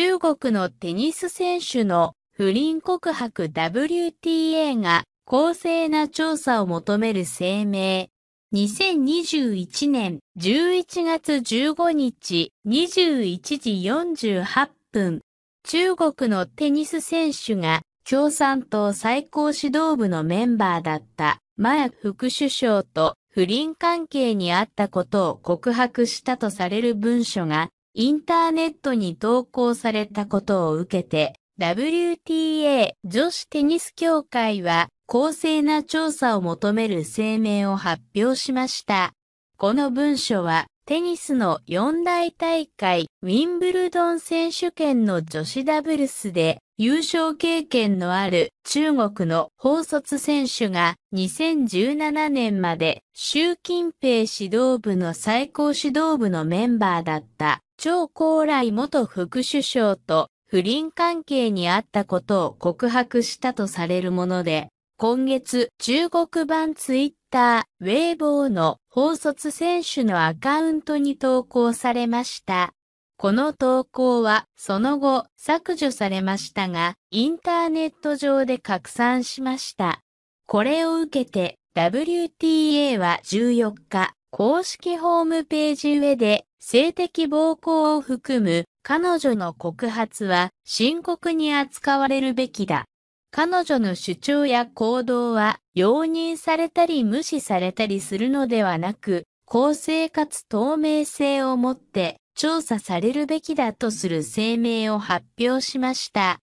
中国のテニス選手の不倫告白 WTA が公正な調査を求める声明。2021年11月15日21時48分、中国のテニス選手が共産党最高指導部のメンバーだった麻薬副首相と不倫関係にあったことを告白したとされる文書がインターネットに投稿されたことを受けて、WTA 女子テニス協会は公正な調査を求める声明を発表しました。この文書はテニスの四大大会、ウィンブルドン選手権の女子ダブルスで優勝経験のある中国の法卒選手が2017年まで習近平指導部の最高指導部のメンバーだった張高麗元副首相と不倫関係にあったことを告白したとされるもので、今月、中国版ツイッター、ウェイボーの放卒選手のアカウントに投稿されました。この投稿はその後削除されましたが、インターネット上で拡散しました。これを受けて WTA は14日、公式ホームページ上で性的暴行を含む彼女の告発は深刻に扱われるべきだ彼女の主張や行動は容認されたり無視されたりするのではなく、公正かつ透明性をもって調査されるべきだとする声明を発表しました。